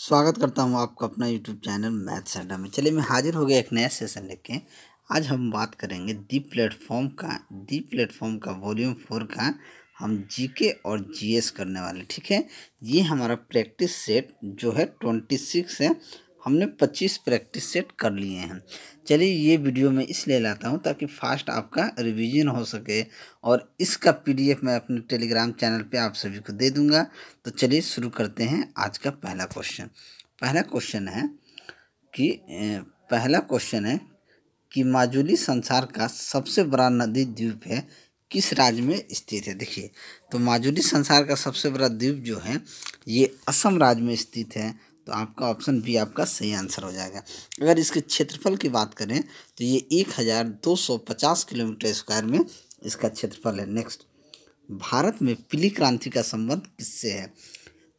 स्वागत करता हूँ आपका अपना यूट्यूब चैनल मैथ्स अड्डा में चलिए मैं हाजिर हो गया एक नया सेशन लेके आज हम बात करेंगे दी प्लेटफॉर्म का दी प्लेटफॉर्म का वॉल्यूम फोर का हम जीके और जीएस करने वाले ठीक है ये हमारा प्रैक्टिस सेट जो है ट्वेंटी सिक्स है हमने 25 प्रैक्टिस सेट कर लिए हैं चलिए ये वीडियो मैं इसलिए लाता हूँ ताकि फास्ट आपका रिवीजन हो सके और इसका पीडीएफ मैं अपने टेलीग्राम चैनल पे आप सभी को दे दूँगा तो चलिए शुरू करते हैं आज का पहला क्वेश्चन पहला क्वेश्चन है कि पहला क्वेश्चन है कि माजुली संसार का सबसे बड़ा नदी द्वीप है किस राज्य में स्थित है देखिए तो माजुली संसार का सबसे बड़ा द्वीप जो है ये असम राज्य में स्थित है तो आपका ऑप्शन बी आपका सही आंसर हो जाएगा अगर इसके क्षेत्रफल की बात करें तो ये एक हज़ार दो सौ पचास किलोमीटर स्क्वायर में इसका क्षेत्रफल है नेक्स्ट भारत में पीली क्रांति का संबंध किससे है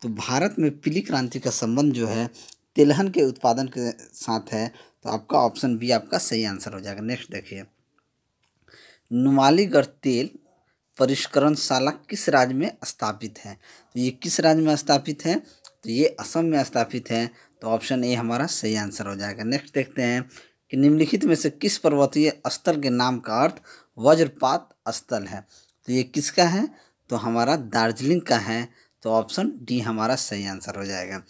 तो भारत में पीली क्रांति का संबंध जो है तिलहन के उत्पादन के साथ है तो आपका ऑप्शन बी आपका सही आंसर हो जाएगा नेक्स्ट देखिए नुमालीगढ़ तेल परिष्करणशाला किस राज्य में स्थापित है तो ये किस राज्य में स्थापित है तो ये असम में स्थापित हैं तो ऑप्शन ए हमारा सही आंसर हो जाएगा नेक्स्ट देखते हैं कि निम्नलिखित में से किस पर्वतीय स्थल के नाम का अर्थ वज्रपात स्थल है तो ये किसका है तो हमारा दार्जिलिंग का है तो ऑप्शन डी हमारा सही आंसर हो जाएगा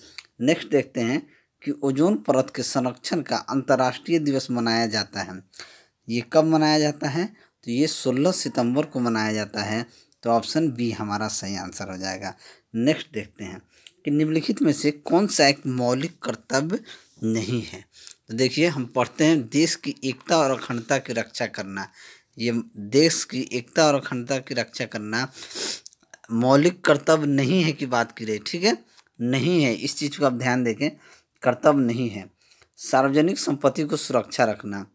नेक्स्ट देखते हैं कि ओजोन परत के संरक्षण का अंतर्राष्ट्रीय दिवस मनाया जाता है ये कब मनाया जाता है तो ये 16 सितंबर को मनाया जाता है तो ऑप्शन बी हमारा सही आंसर हो जाएगा नेक्स्ट देखते हैं कि निम्नलिखित में से कौन सा एक मौलिक कर्तव्य नहीं है तो देखिए हम पढ़ते हैं देश की एकता और अखंडता की रक्षा करना ये देश की एकता और अखंडता की रक्षा करना मौलिक कर्तव्य नहीं है की बात की रही ठीक है नहीं है इस चीज़ को आप ध्यान देखें कर्तव्य नहीं है सार्वजनिक संपत्ति को सुरक्षा रखना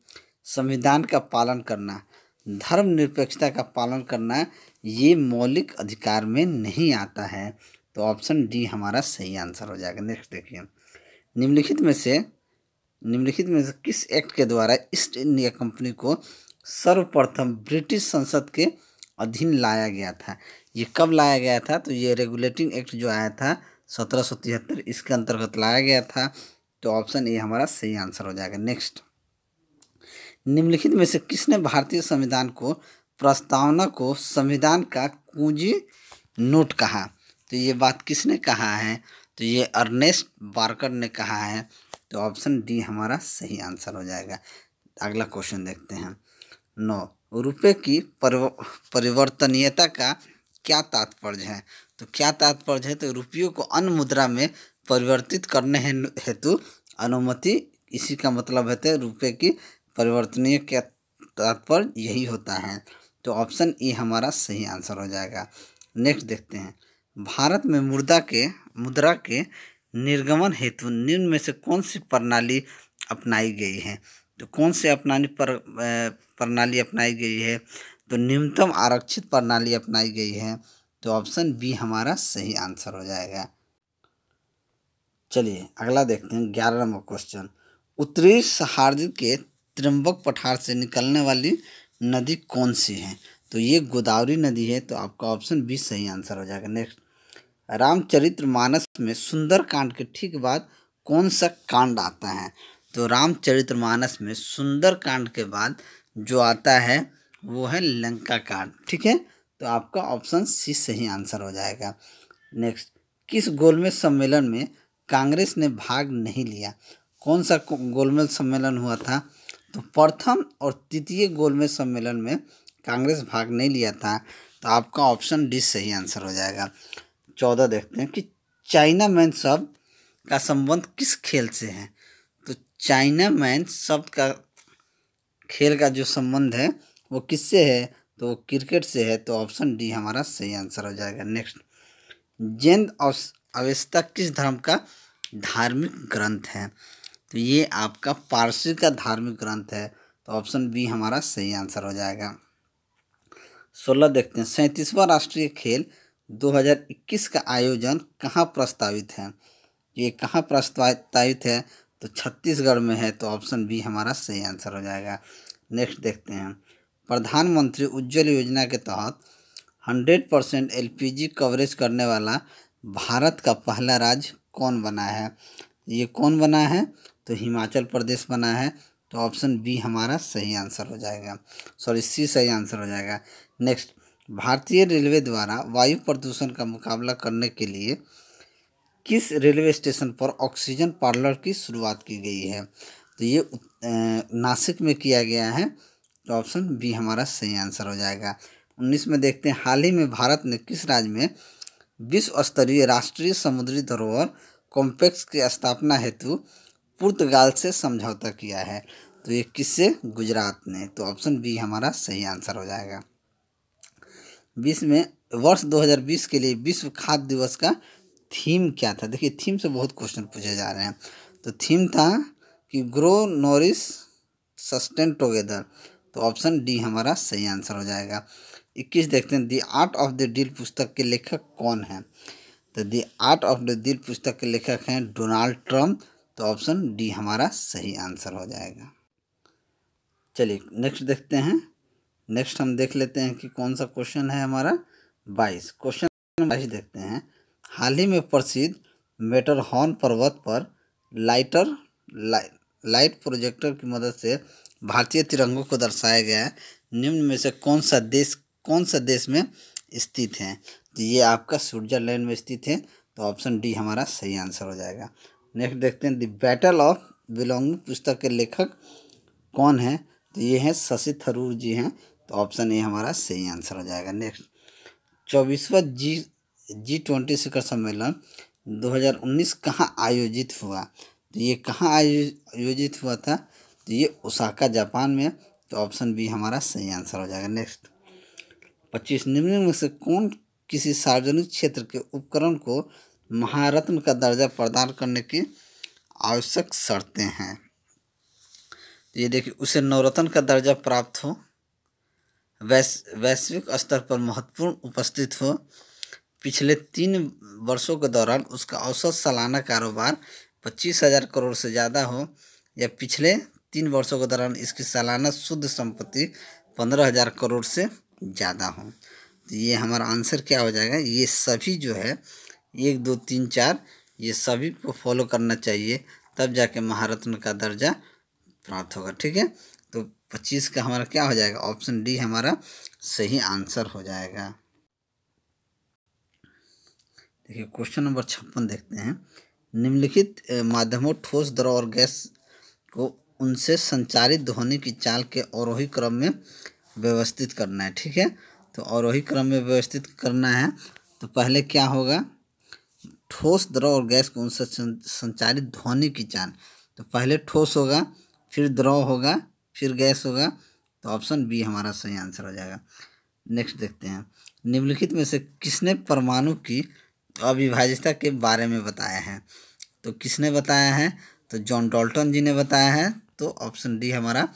संविधान का पालन करना धर्मनिरपेक्षता का पालन करना ये मौलिक अधिकार में नहीं आता है तो ऑप्शन डी हमारा सही आंसर हो जाएगा नेक्स्ट देखिए निम्नलिखित में से निम्नलिखित में से किस एक्ट के द्वारा ईस्ट इंडिया कंपनी को सर्वप्रथम ब्रिटिश संसद के अधीन लाया गया था ये कब लाया गया था तो ये रेगुलेटिंग एक्ट जो आया था सत्रह सौ तिहत्तर इसके अंतर्गत लाया गया था तो ऑप्शन ए हमारा सही आंसर हो जाएगा नेक्स्ट निम्नलिखित में से किसने भारतीय संविधान को प्रस्तावना को संविधान का कुंजी नोट कहा तो ये बात किसने कहा है तो ये अर्नेस्ट बार्कर ने कहा है तो ऑप्शन डी हमारा सही आंसर हो जाएगा अगला क्वेश्चन देखते हैं नौ रुपये की परिवर्तनीयता का क्या तात्पर्य है तो क्या तात्पर्य है तो रुपयों को अन्य मुद्रा में परिवर्तित करने हेतु अनुमति इसी का मतलब है तो रुपये की परिवर्तनीय क्या तात्पर्य यही होता है तो ऑप्शन ई हमारा सही आंसर हो जाएगा नेक्स्ट देखते हैं भारत में मुर्दा के मुद्रा के निर्गमन हेतु निम्न में से कौन सी प्रणाली अपनाई गई है तो कौन से अपनानी पर प्रणाली अपनाई गई है तो न्यूनतम आरक्षित प्रणाली अपनाई गई है तो ऑप्शन बी हमारा सही आंसर हो जाएगा चलिए अगला देखते हैं ग्यारह नंबर क्वेश्चन उत्तरी सहार्द के त्रिम्बक पठार से निकलने वाली नदी कौन सी है तो ये गोदावरी नदी है तो आपका ऑप्शन बी सही आंसर हो जाएगा नेक्स्ट रामचरित्र मानस में सुंदर कांड के ठीक बाद कौन सा कांड आता है तो रामचरित्र मानस में सुंदर कांड के बाद जो आता है वो है लंका कांड ठीक है तो आपका ऑप्शन सी सही आंसर हो जाएगा नेक्स्ट किस गोलमेज सम्मेलन में कांग्रेस ने भाग नहीं लिया कौन सा गोलमेज सम्मेलन हुआ था तो प्रथम और तृतीय गोलमेज सम्मेलन में कांग्रेस भाग नहीं लिया था तो आपका ऑप्शन डी सही आंसर हो जाएगा चौदह देखते हैं कि चाइना मैन शब्द का संबंध किस खेल से है तो चाइना मैन शब्द का खेल का जो संबंध है वो किससे है तो क्रिकेट से है तो ऑप्शन डी हमारा सही आंसर हो जाएगा नेक्स्ट जैन अवस्था किस धर्म का धार्मिक ग्रंथ है तो ये आपका पारसी का धार्मिक ग्रंथ है तो ऑप्शन बी हमारा सही आंसर हो जाएगा सोलह देखते हैं सैंतीसवां राष्ट्रीय खेल 2021 का आयोजन कहाँ प्रस्तावित है ये कहाँ प्रस्तावित है तो छत्तीसगढ़ में है तो ऑप्शन बी हमारा सही आंसर हो जाएगा नेक्स्ट देखते हैं प्रधानमंत्री उज्जवल योजना के तहत 100 परसेंट एल कवरेज करने वाला भारत का पहला राज्य कौन बना है ये कौन बना है तो हिमाचल प्रदेश बना है तो ऑप्शन बी हमारा सही आंसर हो जाएगा सॉरी सी सही आंसर हो जाएगा नेक्स्ट भारतीय रेलवे द्वारा वायु प्रदूषण का मुकाबला करने के लिए किस रेलवे स्टेशन पर ऑक्सीजन पार्लर की शुरुआत की गई है तो ये नासिक में किया गया है तो ऑप्शन बी हमारा सही आंसर हो जाएगा उन्नीस में देखते हैं हाल ही में भारत ने किस राज्य में विश्व स्तरीय राष्ट्रीय समुद्री धरोहर कॉम्प्लेक्स की स्थापना हेतु पुर्तगाल से समझौता किया है तो ये किससे गुजरात ने तो ऑप्शन बी हमारा सही आंसर हो जाएगा विश्व में वर्ष 2020 के लिए विश्व खाद्य दिवस का थीम क्या था देखिए थीम से बहुत क्वेश्चन पूछे जा रहे हैं तो थीम था कि ग्रो नॉरिश सस्टेन टुगेदर तो ऑप्शन डी हमारा सही आंसर हो जाएगा इक्कीस देखते हैं the art of the deal पुस्तक के लेखक कौन हैं तो the art of the deal पुस्तक के लेखक हैं डोनाल्ड ट्रम्प तो ऑप्शन डी हमारा सही आंसर हो जाएगा चलिए नेक्स्ट देखते हैं नेक्स्ट हम देख लेते हैं कि कौन सा क्वेश्चन है हमारा बाईस क्वेश्चन बाईस देखते हैं हाल ही में प्रसिद्ध मेटरहॉर्न पर्वत पर लाइटर लाइ, लाइट प्रोजेक्टर की मदद से भारतीय तिरंगों को दर्शाया गया है निम्न में से कौन सा देश कौन सा देश में स्थित है तो ये आपका स्विट्जरलैंड में स्थित है तो ऑप्शन डी हमारा सही आंसर हो जाएगा नेक्स्ट देखते हैं द बैटल ऑफ बिलोंगिंग पुस्तक के लेखक कौन है तो ये हैं शशि थरूर जी हैं तो ऑप्शन ए हमारा सही आंसर हो जाएगा नेक्स्ट चौबीसवा जी जी ट्वेंटी शिखर सम्मेलन 2019 कहाँ आयोजित हुआ तो ये कहाँ आयोजित हुआ था तो ये ओसाका जापान में तो ऑप्शन बी हमारा सही आंसर हो जाएगा नेक्स्ट पच्चीस निम्न में से कौन किसी सार्वजनिक क्षेत्र के उपकरण को महारत्न का दर्जा प्रदान करने की आवश्यक शर्तें हैं तो ये देखिए उसे नवरत्न का दर्जा प्राप्त हो वैश्विक स्तर पर महत्वपूर्ण उपस्थित हो पिछले तीन वर्षों के दौरान उसका औसत सालाना कारोबार पच्चीस हजार करोड़ से ज़्यादा हो या पिछले तीन वर्षों के दौरान इसकी सालाना शुद्ध संपत्ति पंद्रह हजार करोड़ से ज़्यादा हो तो ये हमारा आंसर क्या हो जाएगा ये सभी जो है एक दो तीन चार ये सभी को फॉलो करना चाहिए तब जाके महारत्न का दर्जा प्राप्त होगा ठीक है तो पच्चीस का हमारा क्या हो जाएगा ऑप्शन डी हमारा सही आंसर हो जाएगा देखिए क्वेश्चन नंबर छप्पन देखते हैं निम्नलिखित माध्यमों ठोस द्रव और गैस को उनसे संचारित ध्वनि की चाल के औरोही क्रम में व्यवस्थित करना है ठीक है तो औरोही क्रम में व्यवस्थित करना है तो पहले क्या होगा ठोस द्रव और गैस को उनसे संचारित ध्वनि की चाल तो पहले ठोस होगा फिर द्रव होगा फिर गैस होगा तो ऑप्शन बी हमारा सही आंसर हो जाएगा नेक्स्ट देखते हैं निम्नलिखित में से किसने परमाणु की अविभाज्यता के बारे में बताया है तो किसने बताया है तो जॉन डॉल्टन जी ने बताया है तो ऑप्शन डी हमारा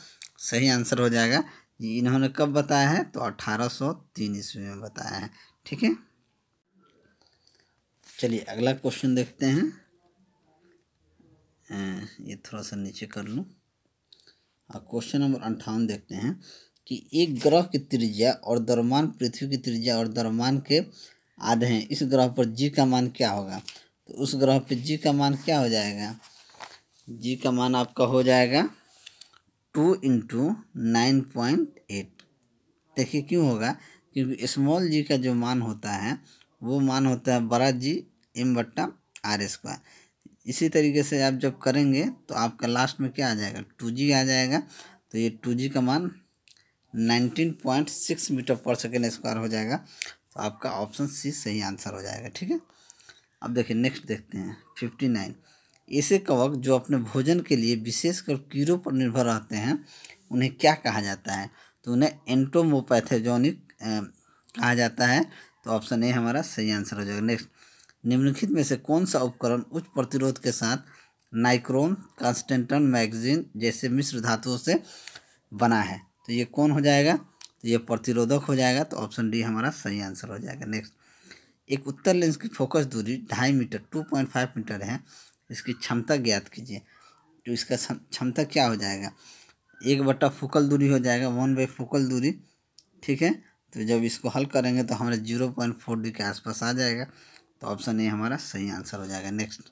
सही आंसर हो जाएगा इन्होंने कब बताया है तो 1803 ईस्वी में बताया है ठीक है चलिए अगला क्वेश्चन देखते हैं ये थोड़ा सा नीचे कर लूँ क्वेश्चन नंबर अंठावन देखते हैं कि एक ग्रह की त्रिज्या और दरमान पृथ्वी की त्रिज्या और दरमान के आधे हैं इस ग्रह पर जी का मान क्या होगा तो उस ग्रह पर जी का मान क्या हो जाएगा जी का मान आपका हो जाएगा two into nine point eight देखिए क्यों होगा क्योंकि स्मॉल जी का जो मान होता है वो मान होता है बड़ा जी एम बट्टा आर स्क्वायर इसी तरीके से आप जब करेंगे तो आपका लास्ट में क्या आ जाएगा टू जी आ जाएगा तो ये टू जी का मान nineteen point six metre per second square हो जाएगा तो आपका ऑप्शन सी सही आंसर हो जाएगा ठीक है अब देखिए नेक्स्ट देखते हैं फिफ्टी नाइन ऐसे कवक जो अपने भोजन के लिए विशेषकर कीड़ों पर निर्भर रहते हैं उन्हें क्या कहा जाता है तो उन्हें एंटोमोपैथेजोनिक कहा जाता है तो ऑप्शन ए हमारा सही आंसर हो जाएगा नेक्स्ट निम्नलिखित में से कौन सा उपकरण उच्च प्रतिरोध के साथ नाइक्रोन कॉन्स्टेंटन मैगजीन जैसे मिश्र धातुओं से बना है तो ये कौन हो जाएगा तो ये प्रतिरोधक हो जाएगा तो ऑप्शन डी हमारा सही आंसर हो जाएगा नेक्स्ट एक उत्तर लेंस की फोकस दूरी ढाई metre two point five metre है इसकी क्षमता ज्ञात कीजिए तो इसका क्षमता क्या हो जाएगा एक बट्टा फोकल दूरी हो जाएगा वन बाई फोकल दूरी ठीक है तो जब इसको हल करेंगे तो हमारे जीरो पॉइंट फोर डी के आसपास आ जाएगा तो ऑप्शन ए हमारा सही आंसर हो जाएगा नेक्स्ट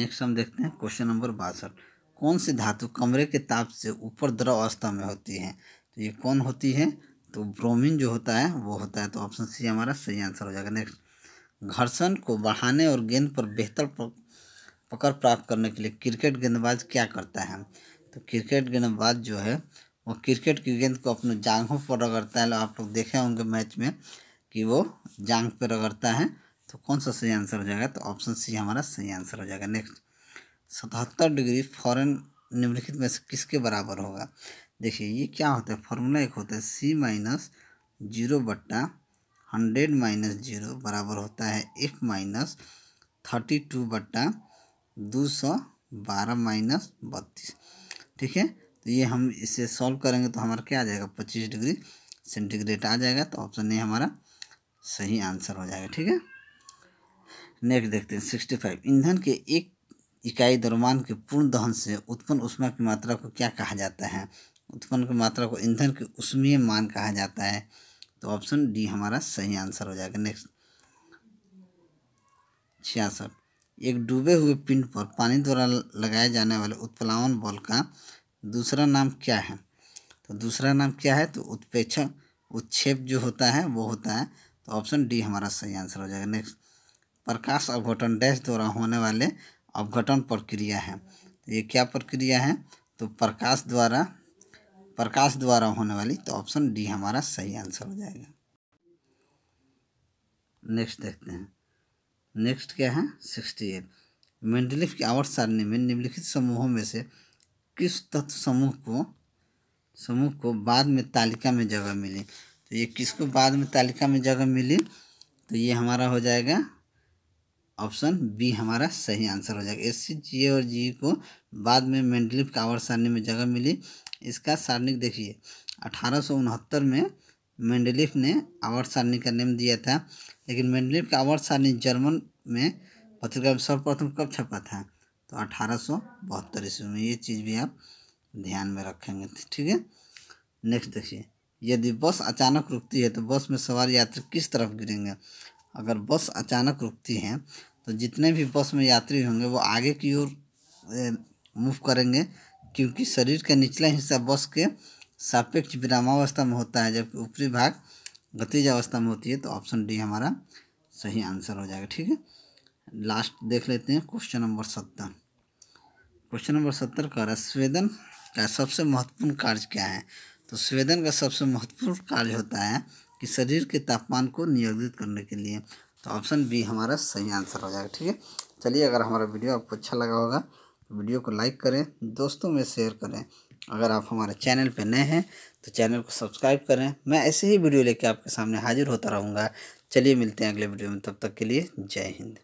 नेक्स्ट हम देखते हैं क्वेश्चन नंबर बासठ कौन सी धातु कमरे के ताप से ऊपर द्रव अवस्था में होती है तो ये कौन होती है तो ब्रोमीन जो होता है वो होता है तो ऑप्शन सी हमारा सही आंसर हो जाएगा नेक्स्ट घर्षण को बढ़ाने और गेंद पर बेहतर पकड़ प्राप्त करने के लिए क्रिकेट गेंदबाज क्या करता है तो क्रिकेट गेंदबाज जो है वो क्रिकेट की गेंद को अपने जांघों पर रगड़ता है आप लोग देखे होंगे मैच में कि वो जांग पे रगड़ता है तो कौन सा सही आंसर हो जाएगा तो ऑप्शन सी हमारा सही आंसर हो जाएगा नेक्स्ट सतहत्तर डिग्री फॉरन निम्नलिखित में से किसके बराबर होगा देखिए ये क्या होता है फॉर्मूला एक होता है सी माइनस जीरो बट्टा हंड्रेड माइनस जीरो बराबर होता है एफ माइनस थर्टी टू बट्टा दो सौ बारह माइनस बत्तीस ठीक है तो ये हम इसे सॉल्व करेंगे तो हमारा क्या आ जाएगा पच्चीस डिग्री सेंटीग्रेड आ जाएगा तो ऑप्शन ए हमारा सही आंसर हो जाएगा ठीक है नेक्स्ट देखते हैं सिक्सटी फाइव ईंधन के एक इकाई द्रव्यमान के पूर्ण दहन से उत्पन्न उष्मा की मात्रा को क्या कहा जाता है उत्पन्न की मात्रा को ईंधन के उष्मीय मान कहा जाता है तो ऑप्शन डी हमारा सही आंसर हो जाएगा नेक्स्ट छियासठ एक डूबे हुए पिंड पर पानी द्वारा लगाए जाने वाले उत्प्लावन बल का दूसरा नाम क्या है तो दूसरा नाम क्या है तो उत्पेक्षक उत्क्षेप जो होता है वो होता है तो ऑप्शन डी हमारा सही आंसर हो जाएगा नेक्स्ट प्रकाश अवघटन डैश द्वारा होने वाले अवघटन प्रक्रिया है तो ये क्या प्रक्रिया है तो प्रकाश द्वारा प्रकाश द्वारा होने वाली तो ऑप्शन डी हमारा सही आंसर हो जाएगा नेक्स्ट देखते हैं नेक्स्ट क्या है सिक्सटी एट मेंडलिफ की आवर्त सारणी में निम्नलिखित समूहों में से किस तत्व समूह को समूह को बाद में तालिका में जगह मिली तो ये किसको बाद में तालिका में जगह मिली तो ये हमारा हो जाएगा ऑप्शन बी हमारा सही आंसर हो जाएगा एस जी और जी को बाद में मेंडलिप कावर सारणी में जगह मिली इसका सारणिक देखिए अठारह में मेंडलिफ ने आवर सारणी का नेम दिया था लेकिन मेंडलिफ का आवर सारणी जर्मन में पत्रिका में सर्वप्रथम कब छपा था तो अठारह सौ बहत्तर ईस्वी में ये चीज़ भी आप ध्यान में रखेंगे ठीक है नेक्स्ट देखिए यदि बस अचानक रुकती है तो बस में सवार यात्री किस तरफ गिरेंगे अगर बस अचानक रुकती है तो जितने भी बस में यात्री होंगे वो आगे की ओर मूव करेंगे क्योंकि शरीर का निचला हिस्सा बस के सापेक्ष विरामावस्था में होता है जबकि ऊपरी भाग गतिज अवस्था में होती है तो ऑप्शन डी हमारा सही आंसर हो जाएगा ठीक है लास्ट देख लेते हैं क्वेश्चन नंबर सत्तर क्वेश्चन नंबर सत्तर का रहा स्वेदन का सबसे महत्वपूर्ण कार्य क्या है तो स्वेदन का सबसे महत्वपूर्ण कार्य होता है कि शरीर के तापमान को नियंत्रित करने के लिए तो ऑप्शन बी हमारा सही आंसर हो जाएगा ठीक है चलिए अगर हमारा वीडियो आपको अच्छा लगा होगा तो वीडियो को लाइक करें दोस्तों में शेयर करें अगर आप हमारे चैनल पर नए हैं तो चैनल को सब्सक्राइब करें मैं ऐसे ही वीडियो लेकर आपके सामने हाजिर होता रहूँगा चलिए मिलते हैं अगले वीडियो में तब तक के लिए जय हिंद